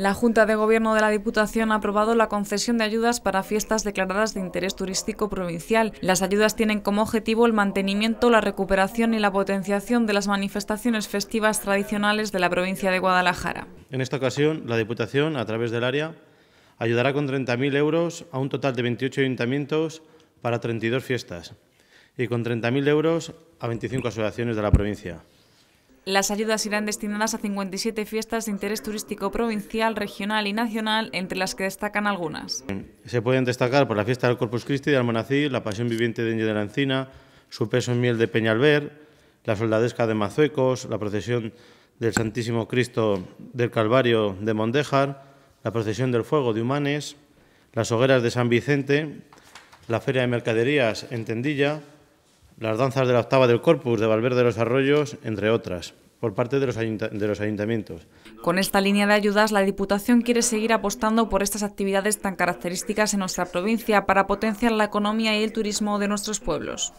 La Junta de Gobierno de la Diputación ha aprobado la concesión de ayudas para fiestas declaradas de interés turístico provincial. Las ayudas tienen como objetivo el mantenimiento, la recuperación y la potenciación de las manifestaciones festivas tradicionales de la provincia de Guadalajara. En esta ocasión, la Diputación, a través del área, ayudará con 30.000 euros a un total de 28 ayuntamientos para 32 fiestas y con 30.000 euros a 25 asociaciones de la provincia. Las ayudas irán destinadas a 57 fiestas de interés turístico provincial, regional y nacional, entre las que destacan algunas. Se pueden destacar por la fiesta del Corpus Christi de Almonací, la Pasión Viviente de Ñe de la Encina, su peso en miel de Peñalver, la soldadesca de Mazuecos, la procesión del Santísimo Cristo del Calvario de Mondéjar, la procesión del Fuego de Humanes, las hogueras de San Vicente, la Feria de Mercaderías en Tendilla, las danzas de la octava del Corpus de Valverde de los Arroyos, entre otras por parte de los, ayuntamientos. Con esta línea de ayudas, la Diputación quiere seguir apostando por estas actividades tan características en nuestra provincia para potenciar la economía y el turismo de nuestros pueblos.